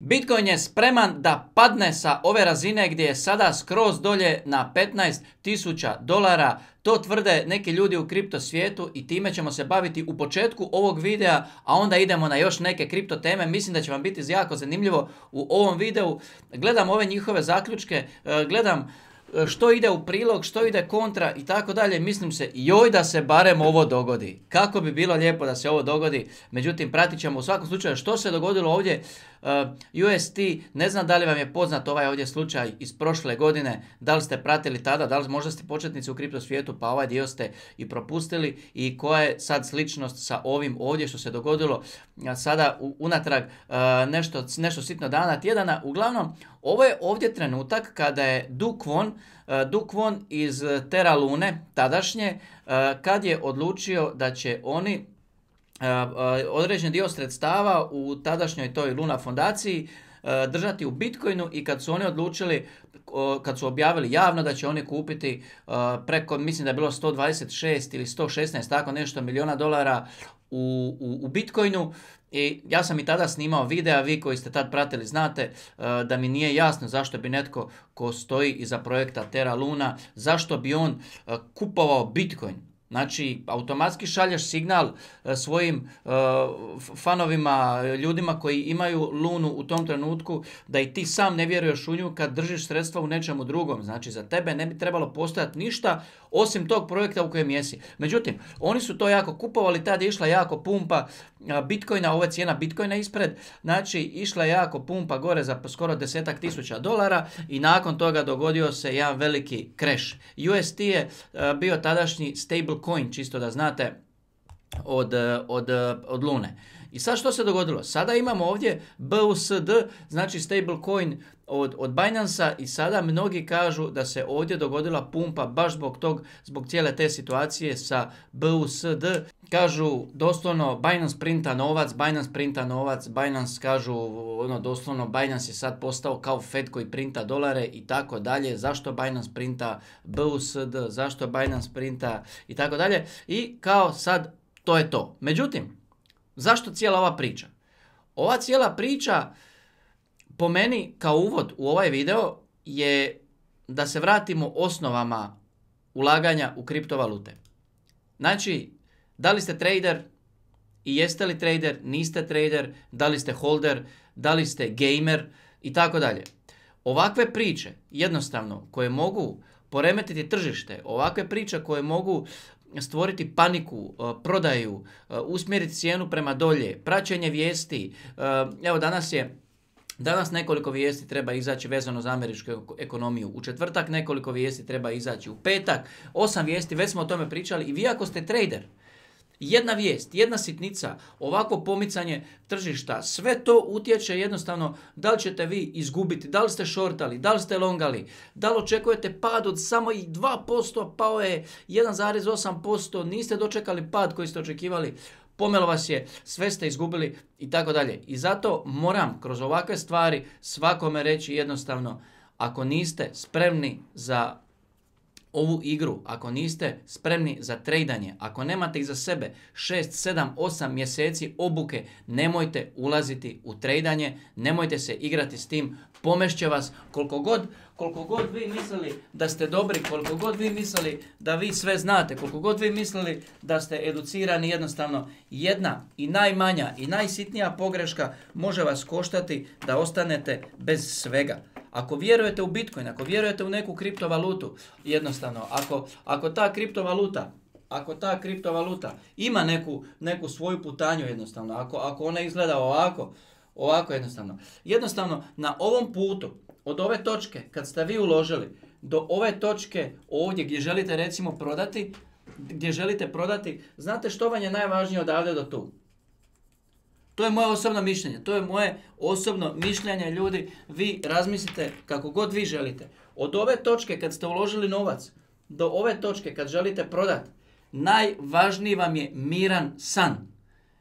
Bitcoin je spreman da padne sa ove razine gdje je sada skroz dolje na 15.000 dolara. To tvrde neki ljudi u kripto svijetu i time ćemo se baviti u početku ovog videa, a onda idemo na još neke kripto teme. Mislim da će vam biti jako zanimljivo u ovom videu. Gledam ove njihove zaključke, e, gledam e, što ide u prilog, što ide kontra i tako dalje. Mislim se, joj da se barem ovo dogodi. Kako bi bilo lijepo da se ovo dogodi. Međutim, pratit ćemo u svakom slučaju što se dogodilo ovdje Eh, UST, ne znam da li vam je poznat ovaj ovdje slučaj iz prošle godine, da li ste pratili tada, da li možda ste početnici u kripto svijetu, pa ovaj dio ste i propustili i koja je sad sličnost sa ovim ovdje što se dogodilo eh, sada unatrag eh, nešto, nešto sitno dana, tjedana. Uglavnom, ovo je ovdje trenutak kada je Dukvon, Dukvon iz Teralune, tadašnje, kad je odlučio da će oni određen dio sredstava u tadašnjoj toj Luna fondaciji e, držati u Bitcoinu i kad su oni odlučili, kad su objavili javno da će oni kupiti e, preko, mislim da je bilo 126 ili 116, tako nešto, miliona dolara u, u, u Bitcoinu, i ja sam i tada snimao videa, vi koji ste tad pratili znate e, da mi nije jasno zašto bi netko ko stoji iza projekta Terra Luna, zašto bi on kupovao Bitcoin. Znači, automatski šalješ signal e, svojim e, fanovima, e, ljudima koji imaju lunu u tom trenutku, da i ti sam ne vjeruješ u nju kad držiš sredstva u nečemu drugom. Znači, za tebe ne bi trebalo postojati ništa osim tog projekta u kojem jesi. Međutim, oni su to jako kupovali, tada je išla jako pumpa bitcoina, ova cijena bitcoina ispred, znači išla je jako pumpa gore za skoro desetak tisuća dolara i nakon toga dogodio se jedan veliki kreš. UST je bio tadašnji stable coin, čisto da znate, od, od, od Lune. I sad što se dogodilo? Sada imamo ovdje BUSD, znači stablecoin od, od Binance-a i sada mnogi kažu da se ovdje dogodila pumpa baš zbog tog, zbog cijele te situacije sa BUSD. Kažu doslovno Binance printa novac, Binance printa novac, Binance kažu ono doslovno Binance je sad postao kao Fed koji printa dolare i tako dalje. Zašto Binance printa BUSD, zašto Binance printa i tako dalje. I kao sad to je to. Međutim, Zašto cijela ova priča? Ova cijela priča po meni kao uvod u ovaj video je da se vratimo osnovama ulaganja u kriptovalute. Znači, da li ste trader i jeste li trader, niste trader, da li ste holder, da li ste gamer i tako dalje. Ovakve priče jednostavno koje mogu poremetiti tržište, ovakve priče koje mogu stvoriti paniku, e, prodaju, e, usmjeriti cijenu prema dolje, praćenje vijesti. E, evo danas je Danas nekoliko vijesti treba izaći vezano za američku ekonomiju. U četvrtak nekoliko vijesti treba izaći. U petak osam vijesti, već smo o tome pričali. I vi ako ste trader, jedna vijest, jedna sitnica, ovako pomicanje tržišta, sve to utječe jednostavno da li ćete vi izgubiti, da li ste šortali, da li ste longali, da li očekujete pad od samo i 2%, pao je 1,8%, niste dočekali pad koji ste očekivali, pomelo vas je, sve ste izgubili i tako dalje. I zato moram kroz ovakve stvari svakome reći jednostavno, ako niste spremni za ovu igru, ako niste spremni za trejdanje, ako nemate iza sebe 6, 7, 8 mjeseci obuke, nemojte ulaziti u trejdanje, nemojte se igrati s tim, pomešće vas koliko god, koliko god vi mislili da ste dobri, koliko god vi mislili da vi sve znate, koliko god vi mislili da ste educirani, jednostavno jedna i najmanja i najsitnija pogreška može vas koštati da ostanete bez svega. Ako vjerujete u Bitcoin, ako vjerujete u neku kriptovalutu, jednostavno, ako, ako ta kriptovaluta ako ta kriptovaluta ima neku, neku svoju putanju jednostavno, ako, ako ona izgleda ovako, ovako jednostavno. Jednostavno, na ovom putu, od ove točke, kad ste vi uložili, do ove točke ovdje gdje želite recimo prodati, gdje želite prodati, znate što vam je najvažnije odavde do tu? To je moje osobno mišljenje, to je moje osobno mišljenje ljudi. Vi razmislite kako god vi želite. Od ove točke kad ste uložili novac do ove točke kad želite prodati, najvažniji vam je miran san.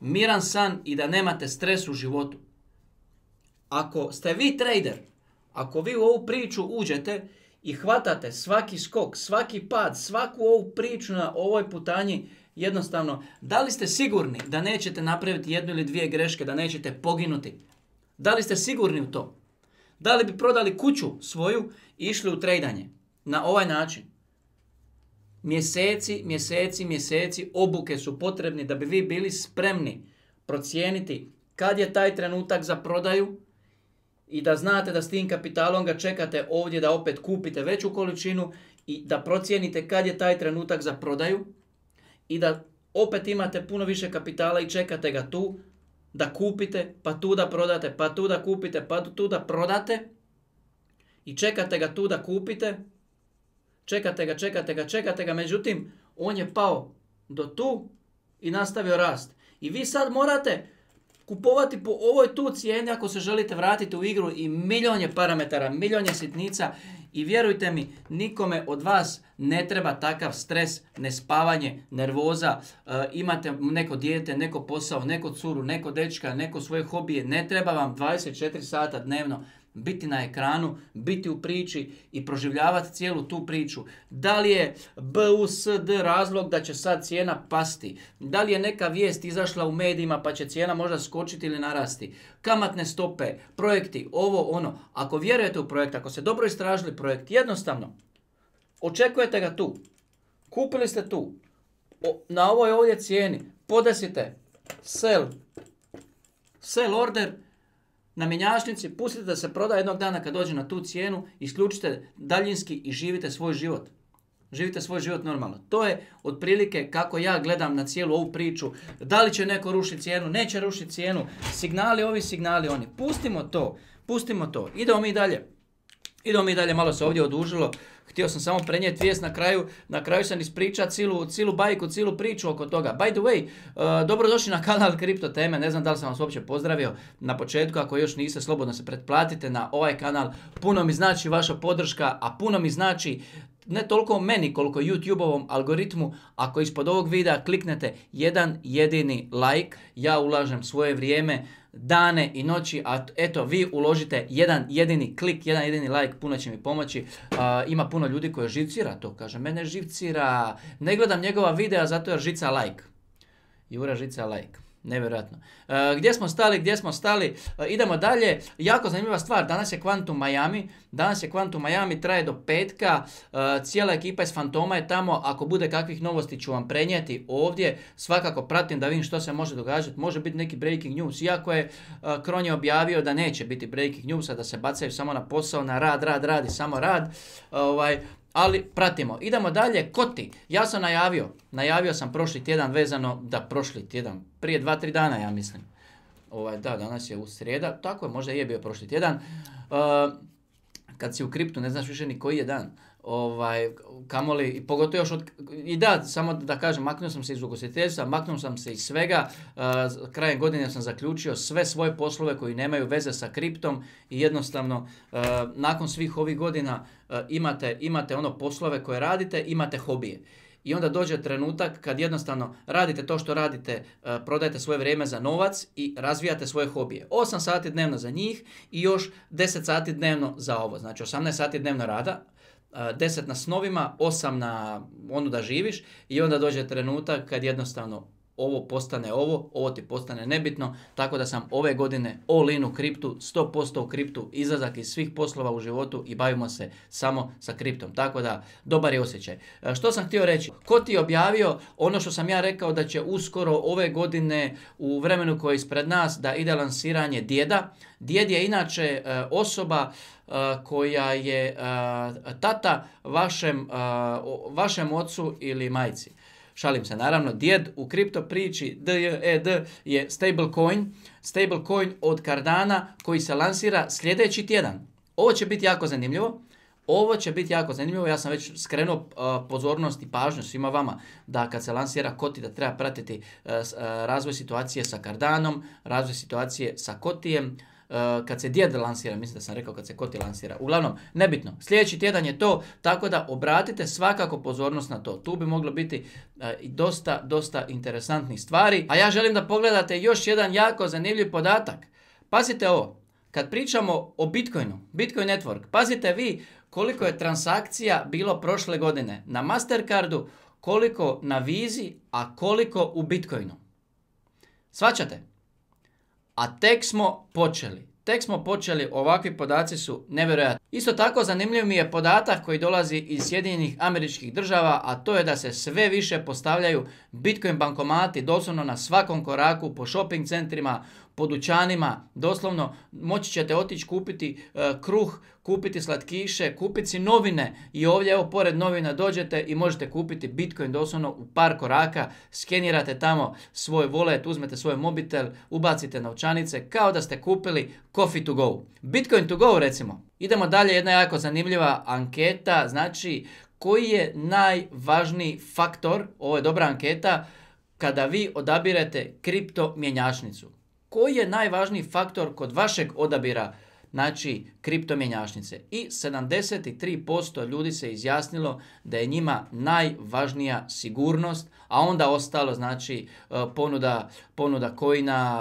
Miran san i da nemate stres u životu. Ako ste vi trader, ako vi u ovu priču uđete i hvatate svaki skok, svaki pad, svaku ovu priču na ovoj putanji jednostavno. Da li ste sigurni da nećete napraviti jednu ili dvije greške, da nećete poginuti? Da li ste sigurni u to? Da li bi prodali kuću svoju i išli u trejdanje? Na ovaj način. Mjeseci, mjeseci, mjeseci obuke su potrebni da bi vi bili spremni procijeniti kad je taj trenutak za prodaju, i da znate da s tim kapitalom ga čekate ovdje da opet kupite veću količinu i da procijenite kad je taj trenutak za prodaju i da opet imate puno više kapitala i čekate ga tu da kupite, pa tu da prodate, pa tu da kupite, pa tu da prodate i čekate ga tu da kupite, čekate ga, čekate ga, čekate ga, međutim on je pao do tu i nastavio rast. I vi sad morate kupovati po ovoj tu cijeni ako se želite vratiti u igru i milion je parametara, milion je sitnica i vjerujte mi, nikome od vas ne treba takav stres, nespavanje, nervoza, e, imate neko dijete, neko posao, neko curu, neko dečka, neko svoje hobije, ne treba vam 24 sata dnevno biti na ekranu, biti u priči i proživljavati cijelu tu priču. Da li je BUSD razlog da će sad cijena pasti? Da li je neka vijest izašla u medijima pa će cijena možda skočiti ili narasti? Kamatne stope, projekti, ovo, ono. Ako vjerujete u projekt, ako ste dobro istražili projekt, jednostavno, očekujete ga tu. Kupili ste tu. na ovoj ovdje cijeni podesite sell, sell order na mjenjačnici, pustite da se proda jednog dana kad dođe na tu cijenu, isključite daljinski i živite svoj život. Živite svoj život normalno. To je otprilike kako ja gledam na cijelu ovu priču. Da li će neko rušiti cijenu, neće rušiti cijenu. Signali ovi, signali oni. Pustimo to, pustimo to. Idemo mi dalje. Idemo mi dalje, malo se ovdje odužilo. Htio sam samo prenijeti vijest na kraju, na kraju sam ispričao cilu, cilu bajku, cilu priču oko toga. By the way, uh, dobrodošli na kanal Kripto Teme, ne znam da li sam vas uopće pozdravio na početku, ako još niste, slobodno se pretplatite na ovaj kanal. Puno mi znači vaša podrška, a puno mi znači ne toliko meni koliko YouTube-ovom algoritmu, ako ispod ovog videa kliknete jedan jedini like, ja ulažem svoje vrijeme, dane i noći, a eto vi uložite jedan jedini klik, jedan jedini like, puno će mi pomoći. ima puno ljudi koje živcira to, kaže, mene živcira, ne gledam njegova videa zato je žica like. Jura žica like. Nevjerojatno. E, gdje smo stali, gdje smo stali, e, idemo dalje. Jako zanimljiva stvar, danas je Quantum Miami, danas je Quantum Miami, traje do petka, e, cijela ekipa iz Fantoma je tamo, ako bude kakvih novosti ću vam prenijeti ovdje, svakako pratim da vidim što se može događati, može biti neki breaking news, iako je Kron je objavio da neće biti breaking news, da se bacaju samo na posao, na rad, rad, i samo rad, ovaj, ali pratimo. Idemo dalje, koti. Ja sam najavio, najavio sam prošli tjedan vezano, da prošli tjedan, prije dva, tri dana ja mislim. Ovaj, da, danas je u srijeda, tako je, možda je bio prošli tjedan. Uh, kad si u kriptu ne znaš više ni koji je dan. Ovaj, kamoli, pogotovo još i da, samo da kažem, maknuo sam se iz ugostiteljstva, maknuo sam se iz svega, krajem godine sam zaključio sve svoje poslove koji nemaju veze sa kriptom i jednostavno nakon svih ovih godina imate, imate ono poslove koje radite, imate hobije. I onda dođe trenutak kad jednostavno radite to što radite, prodajete svoje vrijeme za novac i razvijate svoje hobije. 8 sati dnevno za njih i još 10 sati dnevno za ovo. Znači 18 sati dnevno rada, Eh, deset na snovima, osam na ono da živiš i onda dođe trenutak kad jednostavno ovo postane ovo, ovo ti postane nebitno, tako da sam ove godine all in u kriptu, 100% u kriptu, izlazak iz svih poslova u životu i bavimo se samo sa kriptom. Tako da, dobar je osjećaj. E, što sam htio reći? Ko ti je objavio ono što sam ja rekao da će uskoro ove godine u vremenu koje je ispred nas da ide lansiranje djeda. Djed je inače e, osoba e, koja je tata vašem, vašem ocu ili majci. Šalim se naravno, djed u kripto priči DJED e je stablecoin, stablecoin od kardana koji se lansira sljedeći tjedan. Ovo će biti jako zanimljivo. Ovo će biti jako zanimljivo, ja sam već skrenuo uh, pozornost i pažnju svima vama da kad se lansira Koti da treba pratiti uh, uh, razvoj situacije sa Cardanom, razvoj situacije sa Kotijem, Eh, kad se djed lansira, mislim da sam rekao kad se koti lansira. Uglavnom, nebitno. Sljedeći tjedan je to, tako da obratite svakako pozornost na to. Tu bi moglo biti eh, i dosta, dosta interesantnih stvari. A ja želim da pogledate još jedan jako zanimljiv podatak. Pazite ovo, kad pričamo o Bitcoinu, Bitcoin Network, pazite vi koliko je transakcija bilo prošle godine na Mastercardu, koliko na Vizi, a koliko u Bitcoinu. Svaćate? a tek smo počeli. Tek smo počeli, ovakvi podaci su nevjerojatni. Isto tako zanimljiv mi je podatak koji dolazi iz Sjedinjenih američkih država, a to je da se sve više postavljaju Bitcoin bankomati doslovno na svakom koraku, po shopping centrima, po dućanima, doslovno moći ćete otići kupiti eh, kruh kupiti slatkiše, kupiti si novine i ovdje evo pored novina dođete i možete kupiti Bitcoin doslovno u par koraka, skenirate tamo svoj wallet, uzmete svoj mobitel, ubacite novčanice kao da ste kupili coffee to go. Bitcoin to go recimo. Idemo dalje, jedna jako zanimljiva anketa, znači koji je najvažniji faktor, ovo je dobra anketa, kada vi odabirete kripto mjenjačnicu. Koji je najvažniji faktor kod vašeg odabira znači kriptomjenjačnice i 73% ljudi se izjasnilo da je njima najvažnija sigurnost, a onda ostalo znači e, ponuda, ponuda kojina,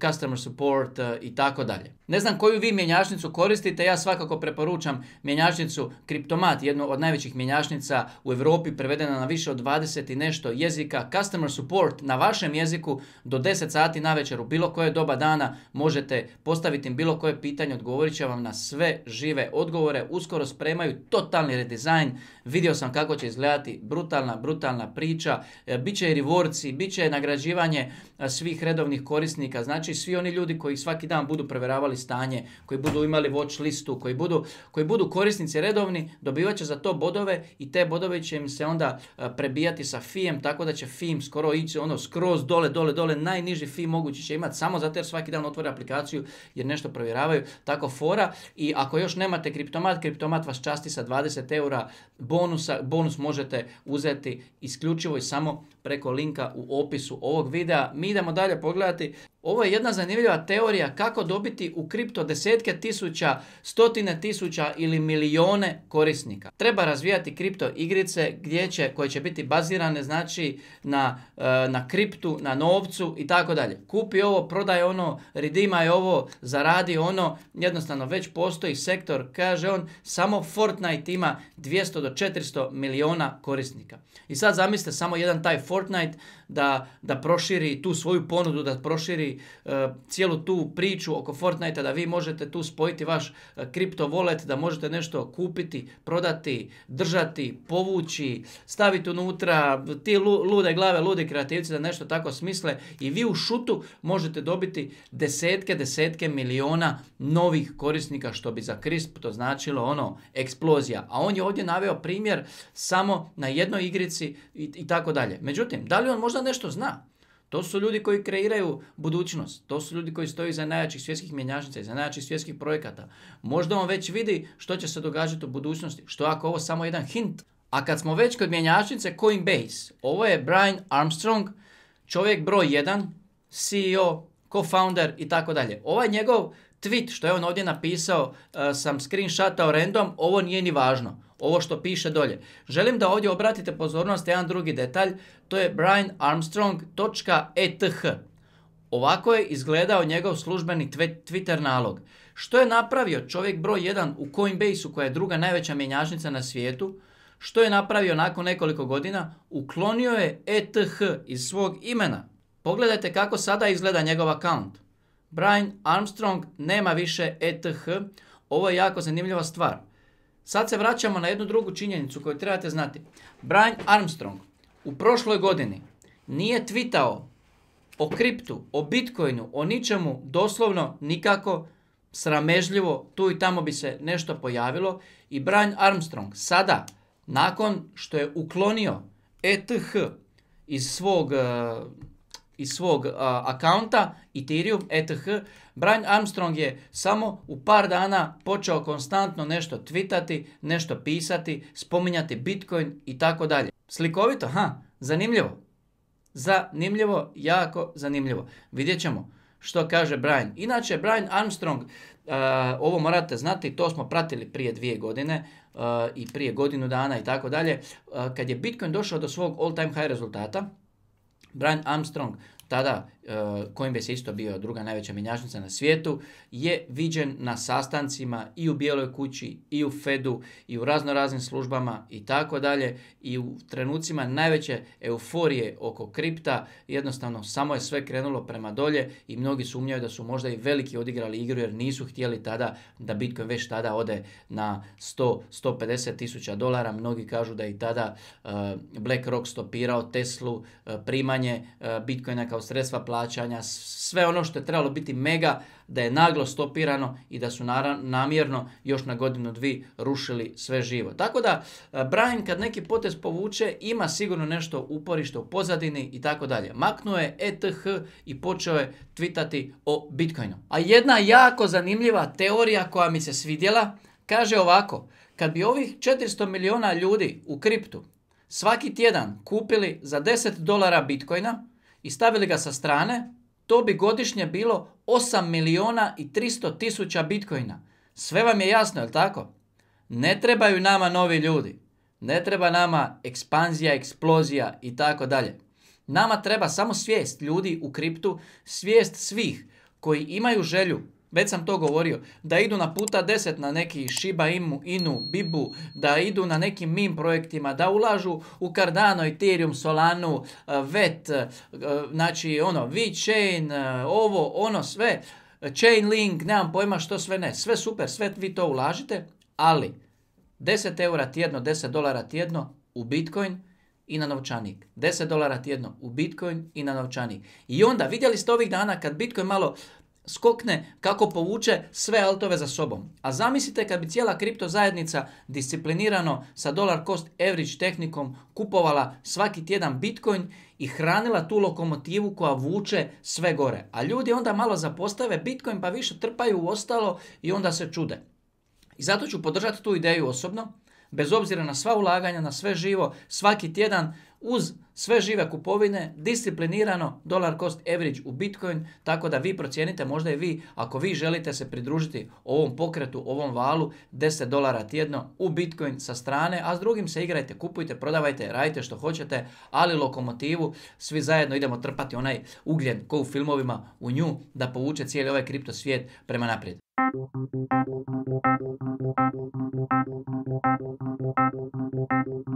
customer support e, i tako dalje. Ne znam koju vi mjenjačnicu koristite, ja svakako preporučam mjenjačnicu Kriptomat, jednu od najvećih mjenjačnica u Europi prevedena na više od 20 i nešto jezika. Customer support na vašem jeziku do 10 sati na večer u bilo koje doba dana možete postaviti im bilo koje pitanje, odgovorit će vam na sve žive odgovore. Uskoro spremaju totalni redizajn. Vidio sam kako će izgledati brutalna, brutalna priča. E, Biće i rivorci, bit će nagrađivanje e, svih redovnih korisnika. Znači svi oni ljudi koji svaki dan budu provjeravali stanje, koji budu imali watch listu, koji budu, koji budu korisnici redovni, dobivat će za to bodove i te bodove će im se onda e, prebijati sa fijem, tako da će FIM skoro ići ono skroz dole, dole, dole, najniži FI mogući će imati samo zato jer svaki dan otvore aplikaciju jer nešto provjeravaju, tako fora. I ako još nemate kriptomat, kriptomat vas časti sa 20 eura bonusa. Bonus možete uzeti isključivo i samo preko linka u opisu ovog videa. Mi idemo dalje pogledati. Ovo je jedna zanimljiva teorija kako dobiti u kripto desetke tisuća, stotine tisuća ili milijone korisnika. Treba razvijati kripto igrice gdje koje će biti bazirane znači na, e, na kriptu, na novcu i tako dalje. Kupi ovo, prodaj ono, je ovo, zaradi ono. Jednostavno već postoji sektor, kaže on, samo Fortnite ima 200 do 400 milijuna korisnika. I sad zamislite samo jedan taj Fortnite Fortnite da, da proširi tu svoju ponudu, da proširi e, cijelu tu priču oko Fortnite da vi možete tu spojiti vaš e, kripto wallet, da možete nešto kupiti, prodati, držati, povući, staviti unutra, ti lude glave, ludi kreativci da nešto tako smisle i vi u šutu možete dobiti desetke, desetke miliona novih korisnika što bi za to značilo ono eksplozija. A on je ovdje naveo primjer samo na jednoj igrici i, i tako dalje. Međutim, Međutim, da li on možda nešto zna? To su ljudi koji kreiraju budućnost, to su ljudi koji stoji za najjačih svjetskih mjenjačnica i za najjačih svjetskih projekata. Možda on već vidi što će se događati u budućnosti, što ako ovo samo jedan hint. A kad smo već kod mjenjačnice Coinbase, ovo je Brian Armstrong, čovjek broj 1, CEO, co-founder i tako dalje. Ovaj njegov tweet što je on ovdje napisao eh, sam screenshotao random, ovo nije ni važno ovo što piše dolje. Želim da ovdje obratite pozornost jedan drugi detalj, to je brianarmstrong.eth. Ovako je izgledao njegov službeni Twitter nalog. Što je napravio čovjek broj 1 u Coinbaseu koja je druga najveća mjenjačnica na svijetu? Što je napravio nakon nekoliko godina? Uklonio je ETH iz svog imena. Pogledajte kako sada izgleda njegov account. Brian Armstrong nema više ETH. Ovo je jako zanimljiva stvar. Sad se vraćamo na jednu drugu činjenicu koju trebate znati. Brian Armstrong u prošloj godini nije twitao o kriptu, o bitcoinu, o ničemu doslovno nikako sramežljivo tu i tamo bi se nešto pojavilo i Brian Armstrong sada nakon što je uklonio ETH iz svog eh, iz svog uh, akaunta Ethereum, ETH, Brian Armstrong je samo u par dana počeo konstantno nešto twitati, nešto pisati, spominjati Bitcoin i tako dalje. Slikovito, ha, zanimljivo. Zanimljivo, jako zanimljivo. Vidjet ćemo što kaže Brian. Inače, Brian Armstrong, ovo morate znati, to smo pratili prije dvije godine i prije godinu dana i tako dalje. Kad je Bitcoin došao do svog all time high rezultata, Brian Armstrong tada e, Coinbase je isto bio druga najveća mjenjačnica na svijetu, je viđen na sastancima i u Bijeloj kući, i u Fedu, i u razno raznim službama i tako dalje. I u trenucima najveće euforije oko kripta jednostavno samo je sve krenulo prema dolje i mnogi sumnjaju da su možda i veliki odigrali igru jer nisu htjeli tada da Bitcoin već tada ode na 100-150 tisuća dolara. Mnogi kažu da je i tada e, BlackRock stopirao Teslu e, primanje Bitcoina kao sredstva plaćanja, sve ono što je trebalo biti mega, da je naglo stopirano i da su namjerno još na godinu dvi rušili sve živo. Tako da, e, Brian kad neki potez povuče, ima sigurno nešto uporište u pozadini i tako dalje. Maknuo je ETH i počeo je twitati o Bitcoinu. A jedna jako zanimljiva teorija koja mi se svidjela, kaže ovako, kad bi ovih 400 miliona ljudi u kriptu svaki tjedan kupili za 10 dolara Bitcoina, i stavili ga sa strane, to bi godišnje bilo 8 miliona i 300 tisuća bitcoina. Sve vam je jasno, jel tako? Ne trebaju nama novi ljudi. Ne treba nama ekspanzija, eksplozija i tako dalje. Nama treba samo svijest ljudi u kriptu, svijest svih koji imaju želju već sam to govorio. Da idu na puta deset na neki Shiba Inu, Inu Bibu, da idu na nekim MIM projektima, da ulažu u Cardano, Ethereum, Solanu, eh, VET, eh, znači ono, VeChain, eh, ovo, ono sve, Chainlink, nemam pojma što sve ne. Sve super, sve vi to ulažite, ali 10 eura tjedno, 10 dolara tjedno u Bitcoin, i na novčanik. 10 dolara tjedno u Bitcoin i na novčanik. I onda vidjeli ste ovih dana kad Bitcoin malo skokne, kako povuče sve altove za sobom. A zamislite kad bi cijela kripto zajednica disciplinirano sa dollar cost average tehnikom kupovala svaki tjedan bitcoin i hranila tu lokomotivu koja vuče sve gore. A ljudi onda malo zapostave bitcoin pa više trpaju u ostalo i onda se čude. I zato ću podržati tu ideju osobno bez obzira na sva ulaganja, na sve živo, svaki tjedan uz sve žive kupovine, disciplinirano dolar cost average u Bitcoin, tako da vi procijenite, možda i vi, ako vi želite se pridružiti ovom pokretu, ovom valu, 10 dolara tjedno u Bitcoin sa strane, a s drugim se igrajte, kupujte, prodavajte, radite što hoćete, ali lokomotivu, svi zajedno idemo trpati onaj ugljen ko u filmovima u nju, da povuče cijeli ovaj kripto svijet prema naprijed. Thank you.